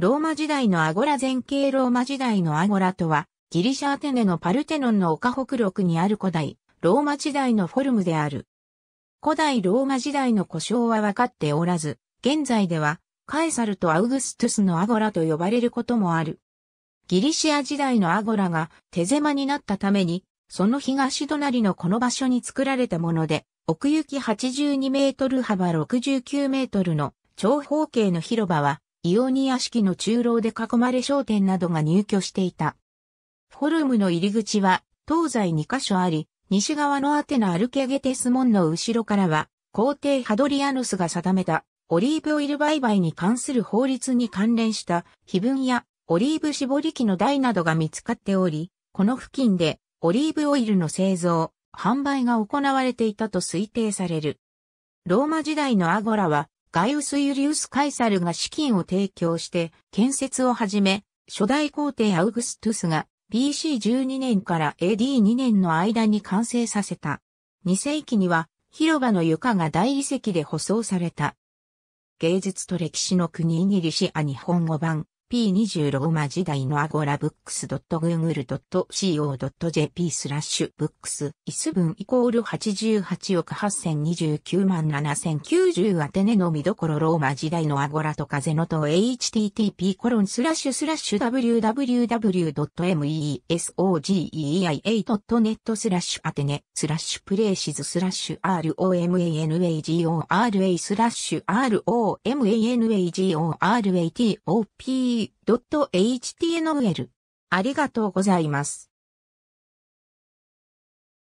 ローマ時代のアゴラ前景ローマ時代のアゴラとは、ギリシャアテネのパルテノンの丘北麓にある古代、ローマ時代のフォルムである。古代ローマ時代の故障は分かっておらず、現在では、カエサルとアウグストゥスのアゴラと呼ばれることもある。ギリシア時代のアゴラが手狭になったために、その東隣のこの場所に作られたもので、奥行き82メートル幅69メートルの長方形の広場は、イオニア式の中楼で囲まれ商店などが入居していた。フォルムの入り口は東西2カ所あり、西側のアテナアルケゲテス門の後ろからは、皇帝ハドリアヌスが定めたオリーブオイル売買に関する法律に関連した碑文やオリーブ絞り機の台などが見つかっており、この付近でオリーブオイルの製造、販売が行われていたと推定される。ローマ時代のアゴラはガイウス・ユリウス・カイサルが資金を提供して建設を始め、初代皇帝アウグストゥスが BC12 年から AD2 年の間に完成させた。2世紀には広場の床が大理石で舗装された。芸術と歴史の国イギリシア日本語版 P20 ローマ時代のアゴラブックス .google.co.jp スラッシュブックス一数分イコール88億8029万7090アテネの見どころローマ時代のアゴラと風のと http コロンスラッシュスラッシュ w w w m e s o g e i a n e t スラッシュアテネスラッシュプレイシズスラッシュ romanagora スラッシュ r o m a n a g o r a t o p c.htnol。ありがとうございます。